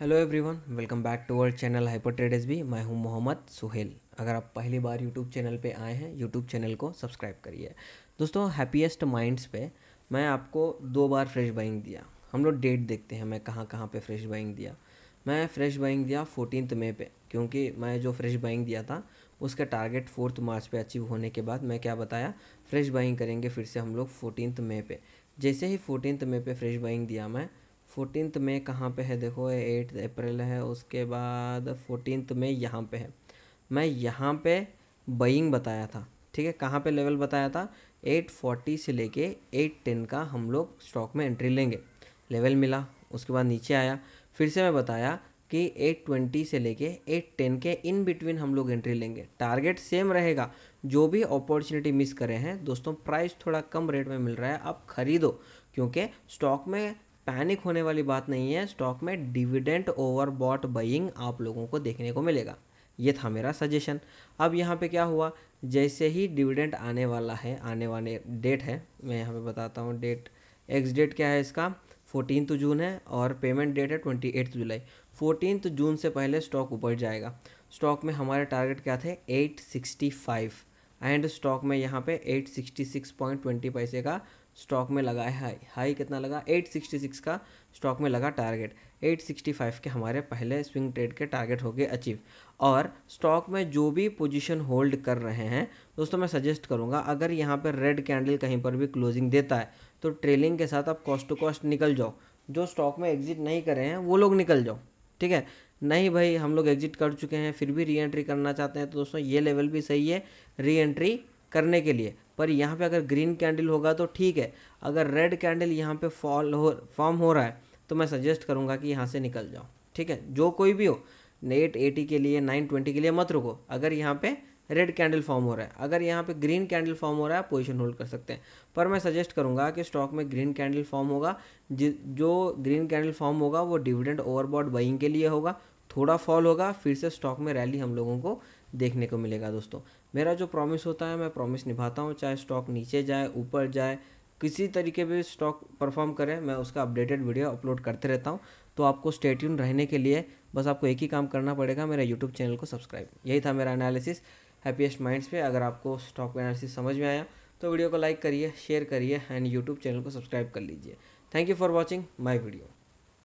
hello everyone welcome back to our channel hyper trade S B मैं हूँ मोहम्मद सुहेल अगर आप पहली बार यूट्यूब चैनल पे आए हैं यूट्यूब चैनल को सब्सक्राइब करिए दोस्तों हैप्पीएस्ट माइंड्स पे मैं आपको दो बार फ्रेश बाइंग दिया हम लोग डेट देखते हैं मैं कहाँ कहाँ पे फ्रेश बाइंग दिया मैं फ्रेश बाइंग दिया फोर्टीन मई पे क्योंकि मैं जो फ्रेश बाइंग दिया था उसका टारगेट फोर्थ मार्च पे अचीव होने के बाद मैं क्या बताया फ्रेश बाइंग करेंगे फिर से हम लोग फोर्टीन मई पे जैसे ही फोर्टीन मई पे फ्रेश बाइंग दिया मैं फोर्टीनथ में कहाँ पे है देखो एट अप्रैल है उसके बाद फोर्टीनथ में यहाँ पे है मैं यहाँ पे बइंग बताया था ठीक है कहाँ पे लेवल बताया था एट फोर्टी से लेके टेन का हम लोग स्टॉक में एंट्री लेंगे लेवल मिला उसके बाद नीचे आया फिर से मैं बताया कि एट ट्वेंटी से लेके टेन के इन बिटवीन हम लोग एंट्री लेंगे टारगेट सेम रहेगा जो भी अपॉर्चुनिटी मिस करे हैं दोस्तों प्राइस थोड़ा कम रेट में मिल रहा है आप खरीदो क्योंकि स्टॉक में पैनिक होने वाली बात नहीं है स्टॉक में डिविडेंट ओवर बॉट बइंग आप लोगों को देखने को मिलेगा ये था मेरा सजेशन अब यहाँ पे क्या हुआ जैसे ही डिविडेंट आने वाला है आने वाले डेट है मैं यहाँ पे बताता हूँ डेट एक्स डेट क्या है इसका फोर्टीन जून है और पेमेंट डेट है twenty eighth July fourteen June से पहले स्टॉक ऊपर जाएगा स्टॉक में हमारे टारगेट क्या थे eight sixty five and stock में यहाँ पे 866.20 पैसे का स्टॉक में लगा है हाई हाई कितना लगा 866 का स्टॉक में लगा टारगेट 865 के हमारे पहले स्विंग ट्रेड के टारगेट हो गए अचीव और स्टॉक में जो भी पोजीशन होल्ड कर रहे हैं दोस्तों मैं सजेस्ट करूँगा अगर यहाँ पर रेड कैंडल कहीं पर भी क्लोजिंग देता है तो ट्रेलिंग के साथ आप कॉस्ट टू कॉस्ट निकल जाओ जो स्टॉक में एग्जिट नहीं करे हैं वो लोग निकल जाओ ठीक है नहीं भाई हम लोग एग्जिट कर चुके हैं फिर भी री एंट्री करना चाहते हैं तो दोस्तों ये लेवल भी सही है री एंट्री करने के लिए पर यहाँ पे अगर ग्रीन कैंडल होगा तो ठीक है अगर रेड कैंडल यहाँ पे फॉल हो फॉर्म हो रहा है तो मैं सजेस्ट करूँगा कि यहाँ से निकल जाओ ठीक है जो कोई भी हो एट एटी के लिए नाइन ट्वेंटी के लिए मत रुको अगर यहाँ पर रेड कैंडल फॉर्म हो रहा है अगर यहाँ पे ग्रीन कैंडल फॉर्म हो रहा है पोजीशन होल्ड कर सकते हैं पर मैं सजेस्ट करूँगा कि स्टॉक में ग्रीन कैंडल फॉर्म होगा जो ग्रीन कैंडल फॉर्म होगा वो डिविडेंड ओवरबॉड बाइंग के लिए होगा थोड़ा फॉल होगा फिर से स्टॉक में रैली हम लोगों को देखने को मिलेगा दोस्तों मेरा जो प्रॉमिस होता है मैं प्रॉमिस निभाता हूँ चाहे स्टॉक नीचे जाए ऊपर जाए किसी तरीके भी स्टॉक परफॉर्म करे मैं उसका अपडेटेड वीडियो अपलोड करते रहता हूँ तो आपको स्टेट्यून रहने के लिए बस आपको एक ही काम करना पड़ेगा मेरा यूट्यूब चैनल को सब्सक्राइब यही था मेरा एनालिसिस हैप्पीएस्ट माइंड्स पे अगर आपको स्टॉक एनालिसिस समझ में आया तो वीडियो को लाइक करिए शेयर करिए एंड यूट्यूब चैनल को सब्सक्राइब कर लीजिए thank you for watching my video